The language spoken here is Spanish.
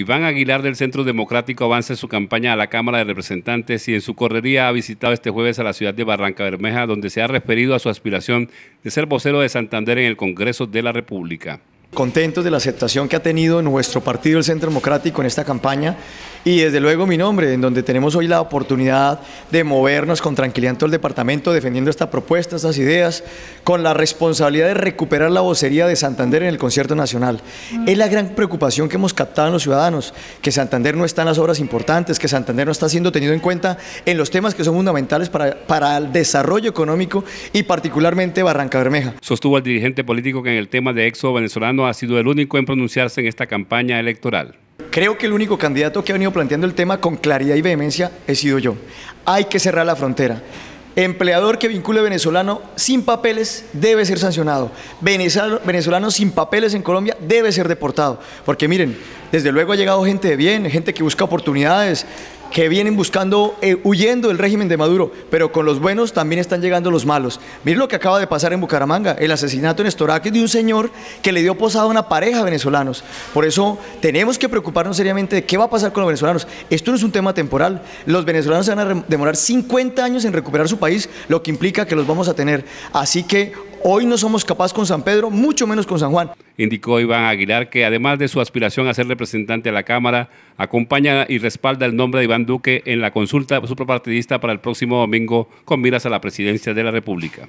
Iván Aguilar del Centro Democrático avanza en su campaña a la Cámara de Representantes y en su correría ha visitado este jueves a la ciudad de Barranca Bermeja, donde se ha referido a su aspiración de ser vocero de Santander en el Congreso de la República. Contentos de la aceptación que ha tenido nuestro partido, el Centro Democrático, en esta campaña y desde luego mi nombre, en donde tenemos hoy la oportunidad de movernos con tranquilidad en todo el departamento defendiendo esta propuesta, estas ideas, con la responsabilidad de recuperar la vocería de Santander en el concierto nacional. Mm. Es la gran preocupación que hemos captado en los ciudadanos, que Santander no está en las obras importantes, que Santander no está siendo tenido en cuenta en los temas que son fundamentales para, para el desarrollo económico y particularmente Barranca Bermeja. Sostuvo al dirigente político que en el tema de exo venezolano ha sido el único en pronunciarse en esta campaña electoral. Creo que el único candidato que ha venido planteando el tema con claridad y vehemencia he sido yo. Hay que cerrar la frontera. Empleador que vincule venezolano sin papeles debe ser sancionado. venezolano, sin papeles en Colombia debe ser deportado. Porque miren, desde luego ha llegado gente de bien, gente que busca oportunidades, que vienen buscando, eh, huyendo del régimen de Maduro, pero con los buenos también están llegando los malos. Miren lo que acaba de pasar en Bucaramanga, el asesinato en Estoraque de un señor que le dio posada a una pareja venezolanos. Por eso tenemos que preocuparnos seriamente de qué va a pasar con los venezolanos. Esto no es un tema temporal. Los venezolanos van a demorar 50 años en recuperar su país, lo que implica que los vamos a tener. Así que Hoy no somos capaces con San Pedro, mucho menos con San Juan. Indicó Iván Aguilar que además de su aspiración a ser representante a la Cámara, acompaña y respalda el nombre de Iván Duque en la consulta superpartidista para el próximo domingo con miras a la presidencia de la República.